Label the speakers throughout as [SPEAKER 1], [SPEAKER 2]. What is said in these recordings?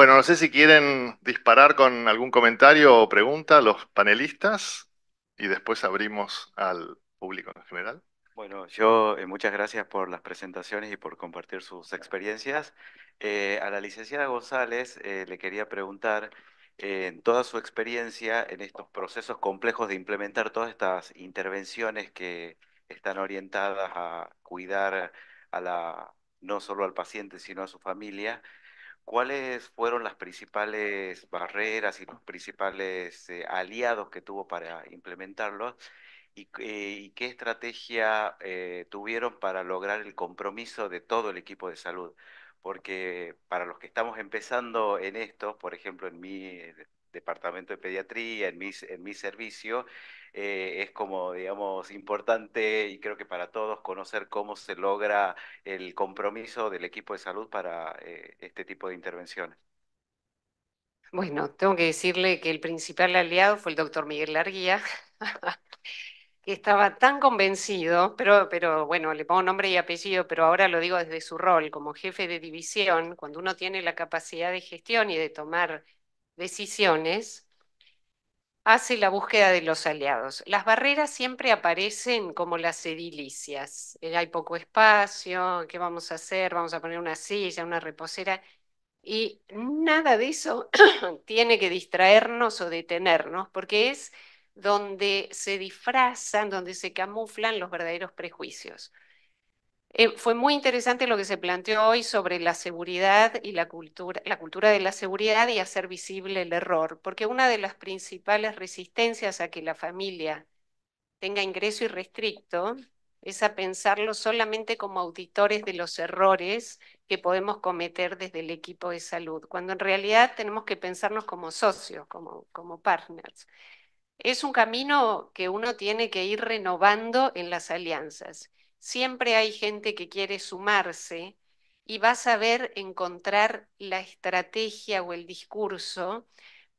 [SPEAKER 1] Bueno, no sé si quieren disparar con algún comentario o pregunta a los panelistas y después abrimos al público en general. Bueno, yo eh, muchas gracias por las presentaciones y por
[SPEAKER 2] compartir sus experiencias. Eh, a la licenciada González eh, le quería preguntar, en toda su experiencia en estos procesos complejos de implementar todas estas intervenciones que están orientadas a cuidar a la, no solo al paciente, sino a su familia, ¿Cuáles fueron las principales barreras y los principales eh, aliados que tuvo para implementarlo? ¿Y, eh, qué estrategia eh, tuvieron para lograr el compromiso de todo el equipo de salud? Porque para los que estamos empezando en esto, por ejemplo, en mi departamento de pediatría, en en mi servicio, eh, es como, digamos, importante y creo que para todos conocer cómo se logra el compromiso del equipo de salud para eh, este tipo de intervenciones.
[SPEAKER 3] Bueno, tengo que decirle que el principal aliado fue el doctor Miguel Larguía, que estaba tan convencido, pero, pero bueno, le pongo nombre y apellido, pero ahora lo digo desde su rol como jefe de división, cuando uno tiene la capacidad de gestión y de tomar decisiones, hace la búsqueda de los aliados. Las barreras siempre aparecen como las edilicias. Eh, hay poco espacio, ¿qué vamos a hacer? Vamos a poner una silla, una reposera. Y nada de eso tiene que distraernos o detenernos, porque es donde se disfrazan, donde se camuflan los verdaderos prejuicios. Eh, fue muy interesante lo que se planteó hoy sobre la seguridad y la cultura, de la seguridad y hacer visible el error, porque una de las principales resistencias a que la familia tenga ingreso irrestricto es a pensarlo solamente como auditores de los errores que podemos cometer desde el equipo de salud, cuando en realidad tenemos que pensarnos como socios, como partners. Es un camino que uno tiene que ir renovando en las alianzas siempre hay gente que quiere sumarse y vas a ver encontrar la estrategia o el discurso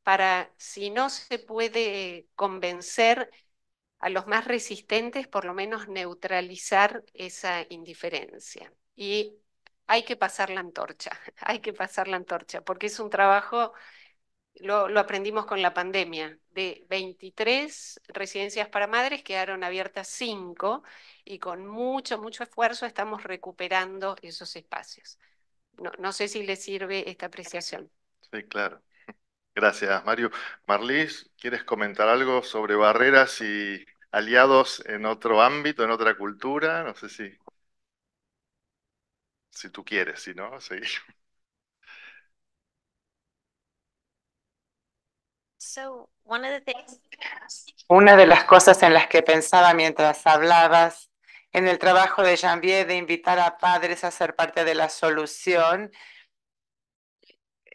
[SPEAKER 3] para, si no se puede convencer a los más resistentes, por lo menos neutralizar esa indiferencia. Y hay que pasar la antorcha, hay que pasar la antorcha, porque es un trabajo lo, aprendimos con la pandemia. De 23 residencias para madres quedaron abiertas 5 y con mucho, mucho esfuerzo estamos recuperando esos espacios. No, sé si le sirve esta apreciación.
[SPEAKER 1] Sí, claro. Gracias, Mario. Marlis, ¿quieres comentar algo sobre barreras y aliados en otro ámbito, en otra cultura? No sé si... Si tú quieres, si no, seguimos. Sí. Una de las cosas en las que pensaba
[SPEAKER 4] mientras hablabas en el trabajo de Janvier de invitar a padres a ser parte de la solución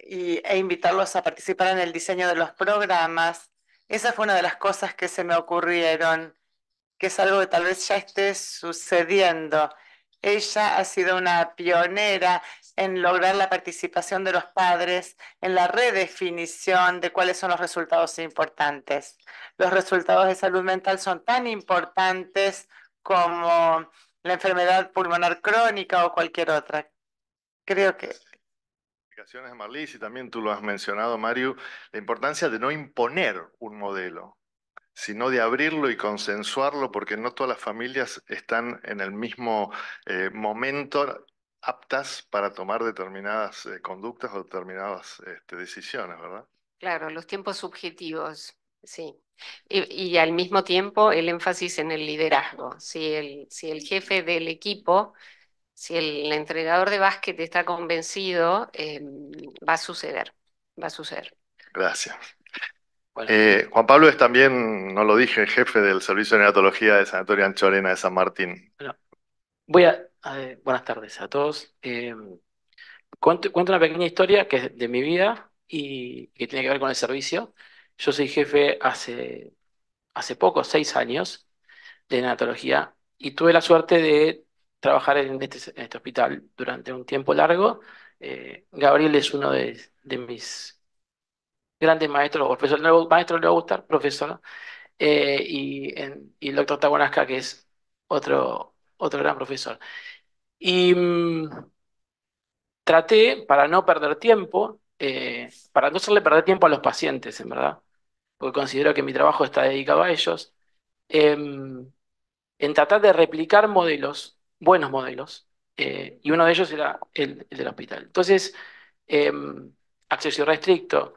[SPEAKER 4] y, e invitarlos a participar en el diseño de los programas. Esa fue una de las cosas que se me ocurrieron, que es algo que tal vez ya esté sucediendo. Ella ha sido una pionera en lograr la participación de los padres en la redefinición de cuáles son los resultados importantes. Los resultados de salud mental son tan importantes como la enfermedad pulmonar crónica o cualquier otra. Creo que
[SPEAKER 1] de Marlis, y también tú lo has mencionado, Mario, la importancia de no imponer un modelo, sino de abrirlo y consensuarlo, porque no todas las familias están en el mismo eh, momento aptas para tomar determinadas eh, conductas o determinadas este, decisiones, ¿verdad?
[SPEAKER 3] Claro, los tiempos subjetivos, sí. Y, al mismo tiempo el énfasis en el liderazgo. Si el, si el jefe del equipo, si el, entrenador de básquet está convencido, eh, va a suceder, va a suceder.
[SPEAKER 1] Gracias. Eh, Juan Pablo es también, no lo dije, jefe del Servicio de Neatología de Sanatorio Anchorena de San Martín.
[SPEAKER 5] voy a Ah, eh, buenas tardes a todos. Em, cuento, una pequeña historia que es de mi vida y que tiene que ver con el servicio. Yo soy jefe hace, hace poco, seis años, de neonatología y tuve la suerte de trabajar en este, este hospital durante un tiempo largo. Eh, Gabriel es uno de, mis grandes maestros, profesor, no, maestro le va a gustar, profesor, eh, y, y el doctor Tabuanasca, que es otro otro gran profesor. Y mm, traté, para no perder tiempo, eh, para no hacerle perder tiempo a los pacientes, en verdad, porque considero que mi trabajo está dedicado a ellos, em, en tratar de replicar modelos, buenos modelos, eh, y uno de ellos era el, del hospital. Entonces, em, acceso irrestricto,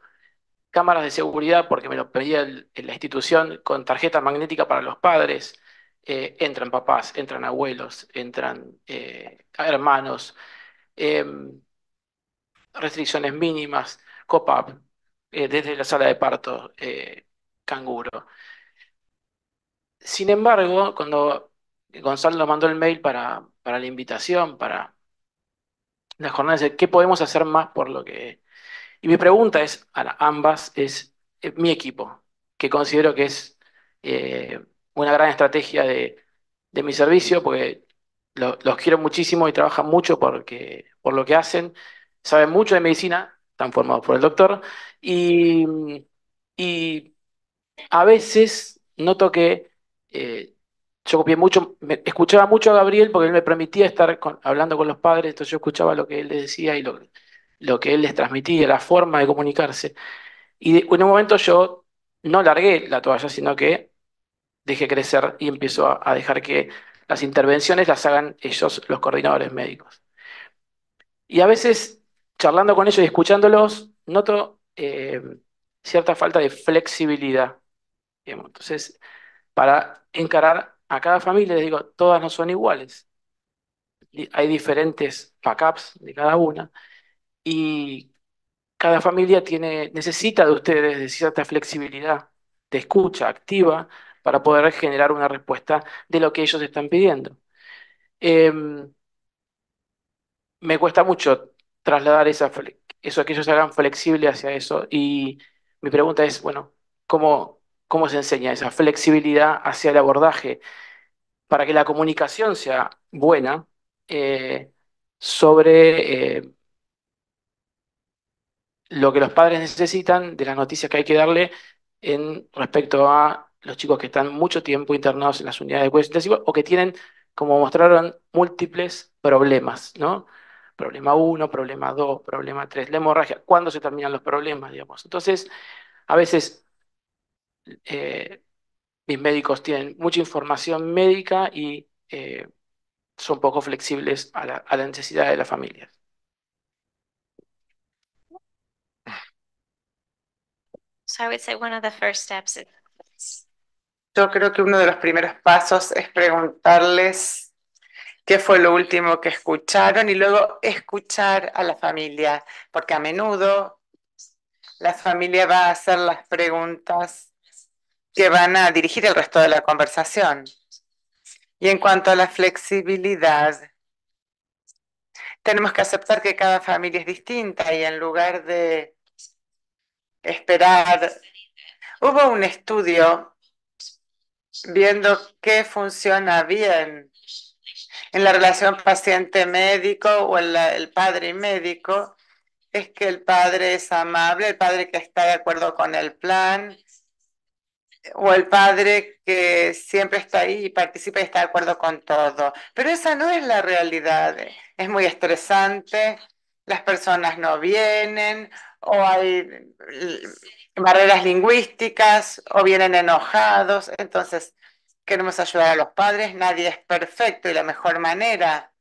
[SPEAKER 5] cámaras de seguridad, porque me lo pedía la institución, con tarjeta magnética para los padres, eh, entran papás, entran abuelos, entran eh, hermanos, em, restricciones mínimas, COPAP, eh, desde la sala de parto, canguro. Sin embargo, cuando Gonzalo mandó el mail para, la invitación, para la jornada, ¿qué podemos hacer más por lo que... Y mi pregunta es, a ambas, es mi equipo, que considero que es una gran estrategia de, mi servicio, porque los quiero muchísimo y trabajan mucho porque, por lo que hacen, saben mucho de medicina, están formados por el doctor, y, a veces noto que eh, yo copié mucho, escuchaba mucho a Gabriel porque él me permitía estar hablando con los padres, entonces yo escuchaba lo que él les decía y lo, que él les transmitía, la forma de comunicarse. Y en un momento yo no largué la toalla, sino que deje crecer y empiezo a, dejar que las intervenciones las hagan ellos, los coordinadores médicos. Y a veces, charlando con ellos y escuchándolos, noto eh, cierta falta de flexibilidad. Entonces, para encarar a cada familia, les digo, todas no son iguales. Hay diferentes backups de cada una y cada familia tiene, necesita de ustedes de cierta flexibilidad, de escucha activa, para poder generar una respuesta de lo que ellos están pidiendo. Em, me cuesta mucho trasladar eso a que ellos hagan flexible hacia eso y mi pregunta es, bueno, ¿cómo, cómo se enseña esa flexibilidad hacia el abordaje para que la comunicación sea buena eh, sobre... Eh, lo que los padres necesitan de las noticias que hay que darle en respecto a los chicos que están mucho tiempo internados en las unidades de cuidados intensivos o que tienen, como mostraron, múltiples problemas, ¿no? Problema 1, problema 2, problema 3, la hemorragia, ¿cuándo se terminan los problemas, digamos? Entonces, a veces eh, mis médicos tienen mucha información médica y eh, son poco flexibles a la, a la necesidad de las familias.
[SPEAKER 6] So I would say one of the first steps is
[SPEAKER 4] yo creo que uno de los primeros pasos es preguntarles qué fue lo último que escucharon y luego escuchar a la familia, porque a menudo la familia va a hacer las preguntas que van a dirigir el resto de la conversación. Y en cuanto a la flexibilidad, tenemos que aceptar que cada familia es distinta y en lugar de esperar, hubo un estudio viendo qué funciona bien en la relación paciente-médico o el, padre y médico, es que el padre es amable, el padre que está de acuerdo con el plan, o el padre que siempre está ahí y participa y está de acuerdo con todo. Pero esa no es la realidad. Es muy estresante, las personas no vienen o hay barreras lingüísticas o vienen enojados. Entonces, queremos ayudar a los padres. Nadie es perfecto y la mejor manera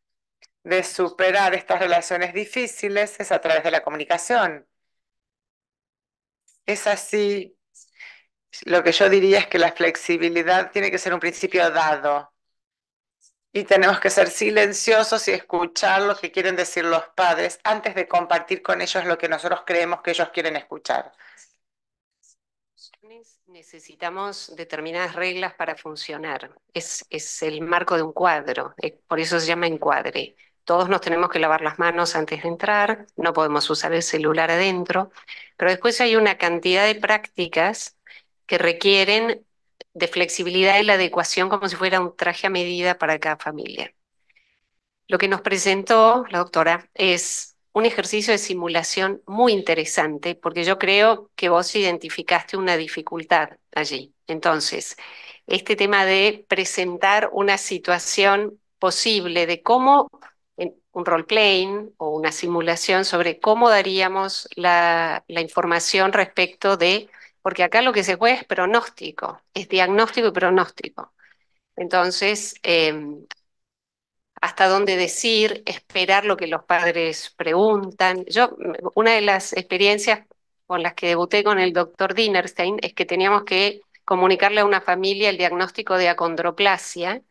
[SPEAKER 4] de superar estas relaciones difíciles es a través de la comunicación. Es así. Lo que yo diría es que la flexibilidad tiene que ser un principio dado y tenemos que ser silenciosos y escuchar lo que quieren decir los padres antes de compartir con ellos lo que nosotros creemos que ellos quieren escuchar
[SPEAKER 3] necesitamos determinadas reglas para funcionar. Es, el marco de un cuadro, eh, por eso se llama encuadre. Todos nos tenemos que lavar las manos antes de entrar, no podemos usar el celular adentro, pero después hay una cantidad de prácticas que requieren de flexibilidad y la adecuación como si fuera un traje a medida para cada familia. Lo que nos presentó la doctora es un ejercicio de simulación muy interesante, porque yo creo que vos identificaste una dificultad allí. Entonces, este tema de presentar una situación posible de cómo un role-playing o una simulación sobre cómo daríamos la, información respecto de, porque acá lo que se juega es pronóstico, es diagnóstico y pronóstico. Entonces, em, hasta dónde decir, esperar lo que los padres preguntan. Yo, una de las experiencias con las que debuté con el doctor Dinerstein es que teníamos que comunicarle a una familia el diagnóstico de acondroplasia.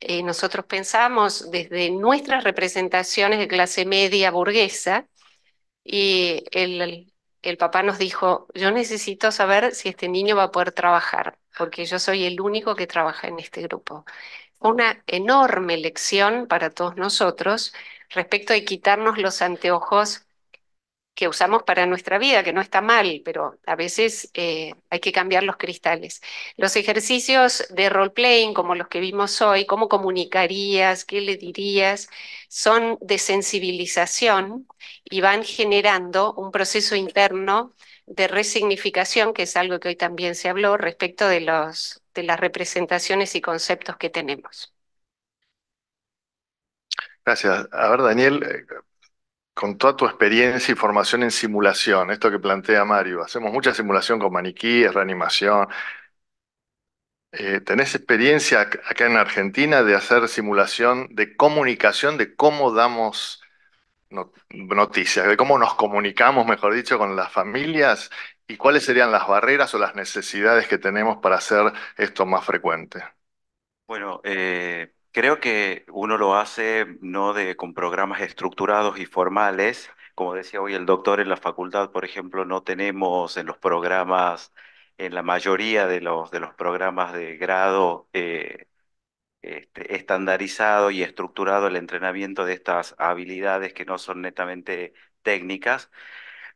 [SPEAKER 3] Eh, nosotros pensamos desde nuestras representaciones de clase media burguesa y el, el papá nos dijo, yo necesito saber si este niño va a poder trabajar, porque yo soy el único que trabaja en este grupo una enorme lección para todos nosotros respecto de quitarnos los anteojos que usamos para nuestra vida, que no está mal, pero a veces eh, hay que cambiar los cristales. Los ejercicios de role-playing, como los que vimos hoy, cómo comunicarías, qué le dirías, son de sensibilización y van generando un proceso interno de resignificación, que es algo que hoy también se habló, respecto de, los, de las representaciones y conceptos que tenemos.
[SPEAKER 1] Gracias. A ver, Daniel, eh, con toda tu experiencia y formación en simulación, esto que plantea Mario, hacemos mucha simulación con maniquíes, reanimación. Eh, ¿Tenés experiencia acá en Argentina de hacer simulación de comunicación, de cómo damos noticias, de cómo nos comunicamos, mejor dicho, con las familias y cuáles serían las barreras o las necesidades que tenemos para hacer esto más frecuente.
[SPEAKER 2] Bueno, eh, creo que uno lo hace no de, con programas estructurados y formales. Como decía hoy el doctor, en la facultad, por ejemplo, no tenemos en los programas, en la mayoría de los, de los programas de grado, eh, este, estandarizado y estructurado el entrenamiento de estas habilidades que no son netamente técnicas,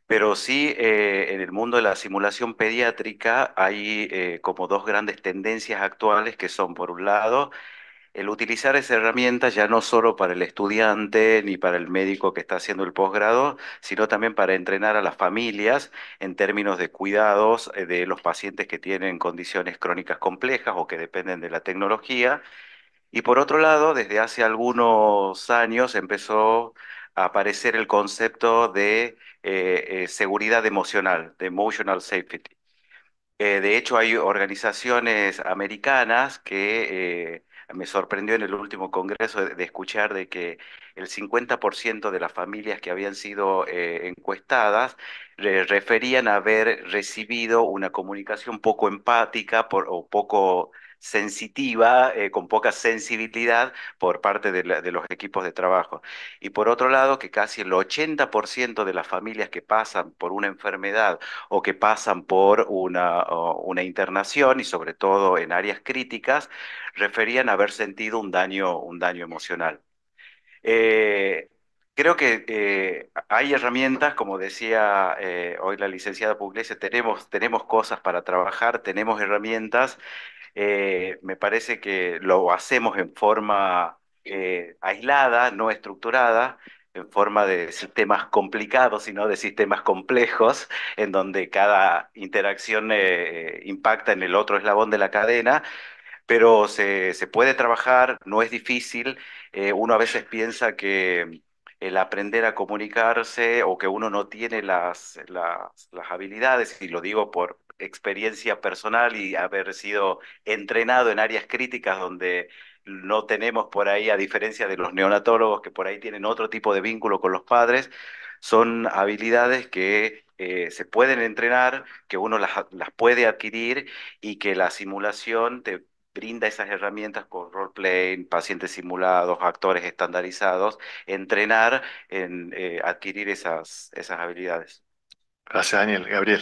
[SPEAKER 2] pero sí eh, en el mundo de la simulación pediátrica hay eh, como dos grandes tendencias actuales que son, por un lado, el utilizar esa herramienta ya no solo para el estudiante ni para el médico que está haciendo el posgrado, sino también para entrenar a las familias en términos de cuidados eh, de los pacientes que tienen condiciones crónicas complejas o que dependen de la tecnología y por otro lado, desde hace algunos años empezó a aparecer el concepto de eh, eh, seguridad emocional, de emotional safety. Eh, de hecho, hay organizaciones americanas que me sorprendió en el último congreso de, escuchar de que el 50% de las familias que habían sido encuestadas referían a haber recibido una comunicación poco empática o poco sensitiva, eh, con poca sensibilidad por parte de, los equipos de trabajo. Y por otro lado, que casi el 80% de las familias que pasan por una enfermedad o que pasan por una, internación, y sobre todo en áreas críticas, referían haber sentido un daño, un daño emocional. Eh, creo que eh, hay herramientas, como decía hoy la licenciada Pugliese, tenemos, tenemos cosas para trabajar, tenemos herramientas eh, me parece que lo hacemos en forma eh, aislada, no estructurada, en forma de sistemas complicados, sino de sistemas complejos, en donde cada interacción eh, impacta en el otro eslabón de la cadena, pero se, puede trabajar, no es difícil. uno a veces piensa que el aprender a comunicarse o que uno no tiene las, las habilidades, y lo digo por, experiencia personal y haber sido entrenado en áreas críticas donde no tenemos por ahí, a diferencia de los neonatólogos que por ahí tienen otro tipo de vínculo con los padres, son habilidades que eh, se pueden entrenar, que uno las, puede adquirir y que la simulación te brinda esas herramientas con roleplay, pacientes simulados, actores estandarizados, entrenar en eh, adquirir esas, esas habilidades. Gracias, Daniel. Gabriel.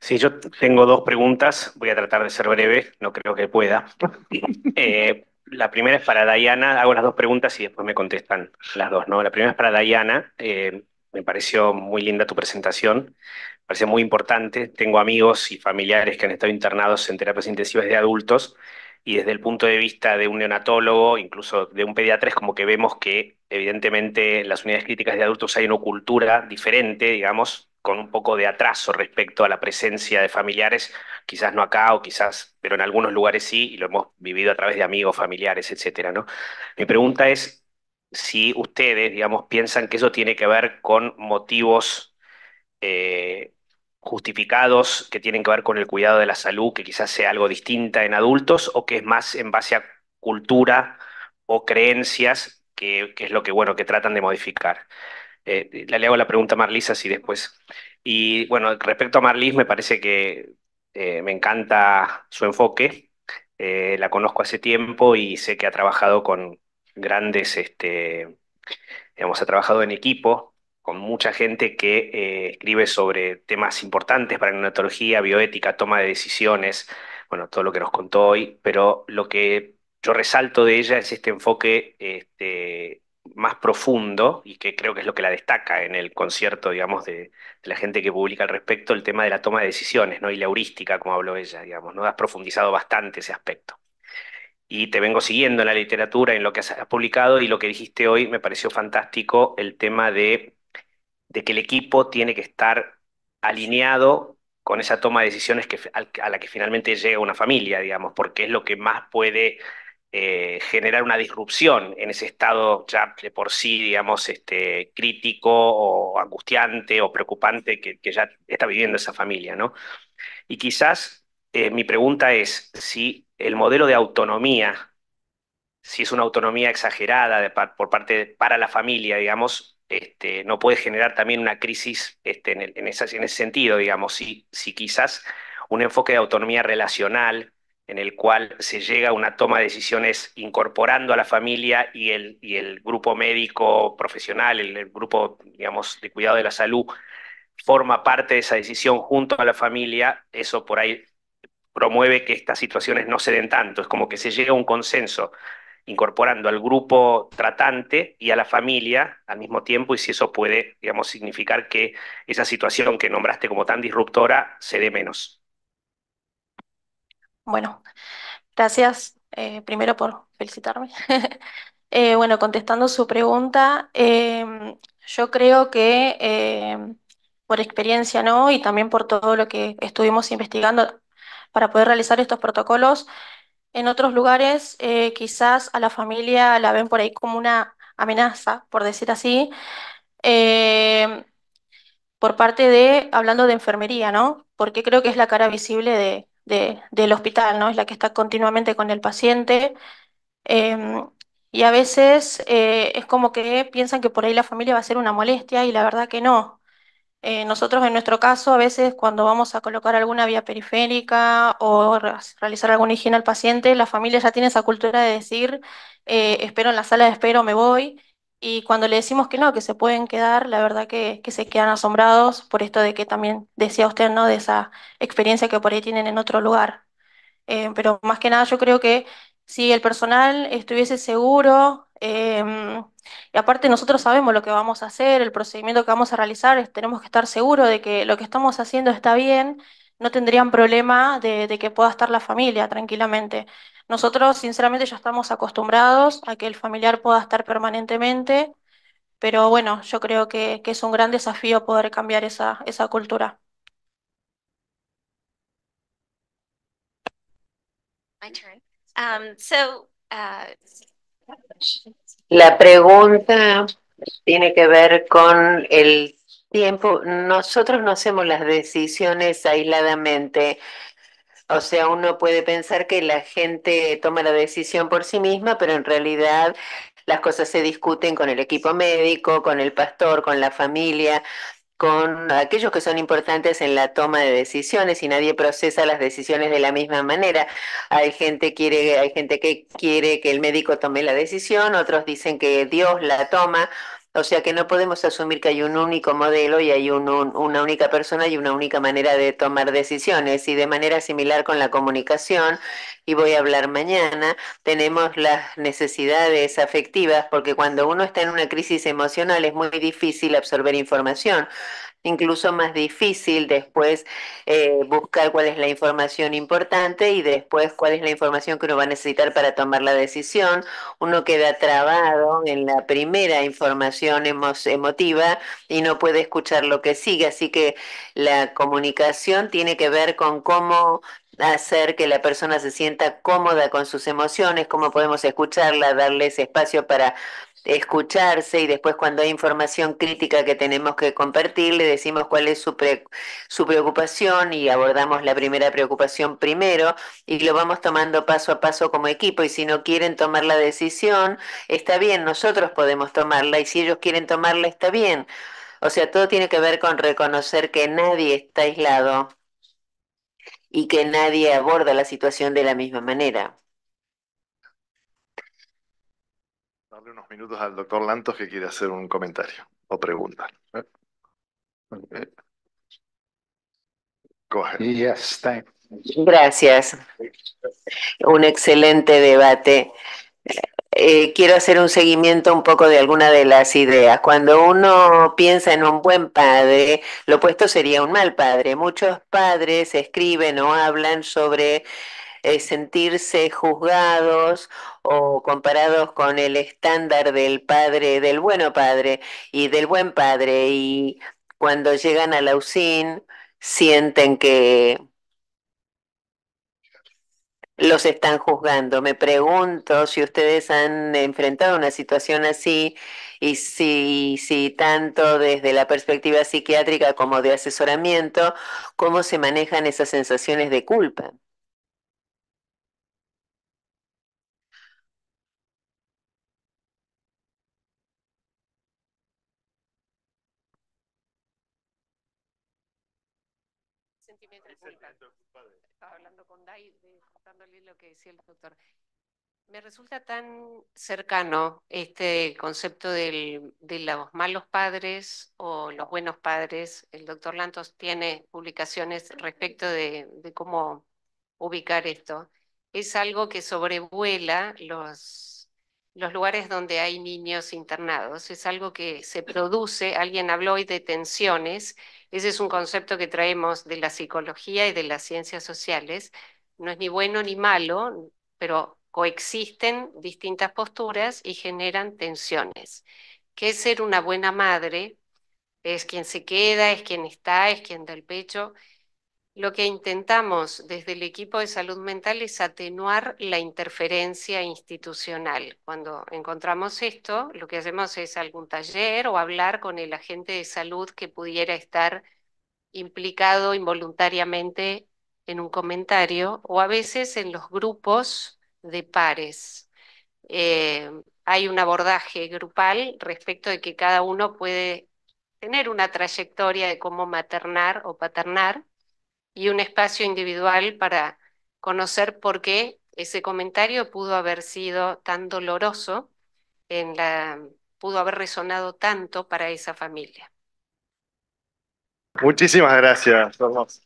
[SPEAKER 7] Sí, yo tengo dos preguntas. Voy a tratar de ser breve, no creo que pueda. Eh, la primera es para Diana. Hago las dos preguntas y después me contestan las dos, ¿no? La primera es para Diana. Eh, me pareció muy linda tu presentación. Me pareció muy importante. Tengo amigos y familiares que han estado internados en terapias intensivas de adultos y desde el punto de vista de un neonatólogo, incluso de un pediatra, es como que vemos que evidentemente en las unidades críticas de adultos hay una cultura diferente, digamos, con un poco de atraso respecto a la presencia de familiares, quizás no acá o quizás, pero en algunos lugares sí, y lo hemos vivido a través de amigos, familiares, etcétera, ¿no? Mi pregunta es si ustedes, digamos, piensan que eso tiene que ver con motivos eh, justificados que tienen que ver con el cuidado de la salud, que quizás sea algo distinta en adultos, o que es más en base a cultura o creencias, que, que es lo que, bueno, que tratan de modificar. Eh, le hago la pregunta a Marlis así después. Y bueno, respecto a Marlis, me parece que eh, me encanta su enfoque. Eh, la conozco hace tiempo y sé que ha trabajado con grandes, este, digamos, ha trabajado en equipo con mucha gente que escribe sobre temas importantes para la neonatología, bioética, toma de decisiones, bueno, todo lo que nos contó hoy, pero lo que yo resalto de ella es este enfoque este, más profundo y que creo que es lo que la destaca en el concierto, digamos, de, la gente que publica al respecto, el tema de la toma de decisiones, ¿no? Y la heurística, como habló ella, digamos, ¿no? Has profundizado bastante ese aspecto. Y te vengo siguiendo en la literatura, en lo que has publicado y lo que dijiste hoy me pareció fantástico el tema de, que el equipo tiene que estar alineado con esa toma de decisiones a la que finalmente llega una familia, digamos, porque es lo que más puede eh, generar una disrupción en ese estado ya de por sí, digamos, este, crítico o angustiante o preocupante que, ya está viviendo esa familia, ¿no? Y quizás eh, mi pregunta es si el modelo de autonomía, si es una autonomía exagerada por parte para la familia, digamos, este, no puede generar también una crisis este, en, ese sentido, digamos, si, si quizás un enfoque de autonomía relacional en el cual se llega a una toma de decisiones incorporando a la familia y el, grupo médico profesional, el, grupo, digamos, de cuidado de la salud, forma parte de esa decisión junto a la familia, eso por ahí promueve que estas situaciones no se den tanto, es como que se llega a un consenso incorporando al grupo tratante y a la familia al mismo tiempo y si eso puede, digamos, significar que esa situación que nombraste como tan disruptora se dé menos.
[SPEAKER 6] Bueno, gracias eh, primero por felicitarme. Eh, bueno, contestando su pregunta, em, yo creo que em, por experiencia, ¿no? Y también por todo lo que estuvimos investigando para poder realizar estos protocolos, en otros lugares eh, quizás a la familia la ven por ahí como una amenaza, por decir así, em, por parte de, hablando de enfermería, ¿no? Porque creo que es la cara visible de del hospital, ¿no? Es la que está continuamente con el paciente. Em, y a veces eh, es como que piensan que por ahí la familia va a ser una molestia y la verdad que no. Eh, nosotros en nuestro caso a veces cuando vamos a colocar alguna vía periférica o realizar alguna higiene al paciente, la familia ya tiene esa cultura de decir, eh, espero en la sala de espero, me voy, y cuando le decimos que no, que se pueden quedar, la verdad que, se quedan asombrados por esto de que también decía usted, ¿no? De esa experiencia que por ahí tienen en otro lugar. Eh, pero más que nada yo creo que si el personal estuviese seguro, em, y aparte nosotros sabemos lo que vamos a hacer, el procedimiento que vamos a realizar, tenemos que estar seguros de que lo que estamos haciendo está bien, no tendrían problema de que pueda estar la familia tranquilamente. Nosotros, sinceramente, ya estamos acostumbrados a que el familiar pueda estar permanentemente, pero bueno, yo creo que, es un gran desafío poder cambiar esa, esa cultura.
[SPEAKER 4] Um, so, uh,
[SPEAKER 8] La pregunta tiene que ver con el tiempo. Nosotros no hacemos las decisiones aisladamente. O sea, uno puede pensar que la gente toma la decisión por sí misma, pero en realidad las cosas se discuten con el equipo médico, con el pastor, con la familia, con aquellos que son importantes en la toma de decisiones y nadie procesa las decisiones de la misma manera. Hay gente, quiere, hay gente que quiere que el médico tome la decisión, otros dicen que Dios la toma o sea que no podemos asumir que hay un único modelo y hay una única persona y una única manera de tomar decisiones. Y de manera similar con la comunicación, y voy a hablar mañana, tenemos las necesidades afectivas, porque cuando uno está en una crisis emocional es muy difícil absorber información incluso más difícil después eh, buscar cuál es la información importante y después cuál es la información que uno va a necesitar para tomar la decisión. Uno queda trabado en la primera información emotiva y no puede escuchar lo que sigue. Así que la comunicación tiene que ver con cómo hacer que la persona se sienta cómoda con sus emociones, cómo podemos escucharla, darles espacio para escucharse y después cuando hay información crítica que tenemos que compartir, le decimos cuál es su, su preocupación y abordamos la primera preocupación primero y lo vamos tomando paso a paso como equipo y si no quieren tomar la decisión, está bien, nosotros podemos tomarla y si ellos quieren tomarla, está bien. O sea, todo tiene que ver con reconocer que nadie está aislado y que nadie aborda la situación de la misma manera.
[SPEAKER 1] unos minutos al doctor Lantos que quiere hacer un comentario o pregunta.
[SPEAKER 8] Gracias. Un excelente debate. Eh, quiero hacer un seguimiento un poco de alguna de las ideas. Cuando uno piensa en un buen padre, lo opuesto sería un mal padre. Muchos padres escriben o hablan sobre eh, sentirse juzgados o comparados con el estándar del padre, del bueno padre y del buen padre. Y cuando llegan a la usina sienten que los están juzgando. Me pregunto si ustedes han enfrentado una situación así y si, si tanto desde la perspectiva psiquiátrica como de asesoramiento, cómo se manejan esas sensaciones de culpa.
[SPEAKER 3] Me resulta tan cercano este concepto de los malos padres o los buenos padres. El doctor Lantos tiene publicaciones respecto de, cómo ubicar esto. Es algo que sobrevuela los, los lugares donde hay niños internados. Es algo que se produce. Alguien habló hoy de tensiones. Ese es un concepto que traemos de la psicología y de las ciencias sociales no es ni bueno ni malo, pero coexisten distintas posturas y generan tensiones. ¿Qué es ser una buena madre? Es quien se queda, es quien está, es quien da el pecho. Lo que intentamos desde el equipo de salud mental es atenuar la interferencia institucional. Cuando encontramos esto, lo que hacemos es algún taller o hablar con el agente de salud que pudiera estar implicado involuntariamente en un comentario o a veces en los grupos de pares. Eh, hay un abordaje grupal respecto de que cada uno puede tener una trayectoria de cómo maternar o paternar y un espacio individual para conocer por qué ese comentario pudo haber sido tan doloroso, en la, pudo haber resonado tanto para esa
[SPEAKER 1] familia. Muchísimas gracias,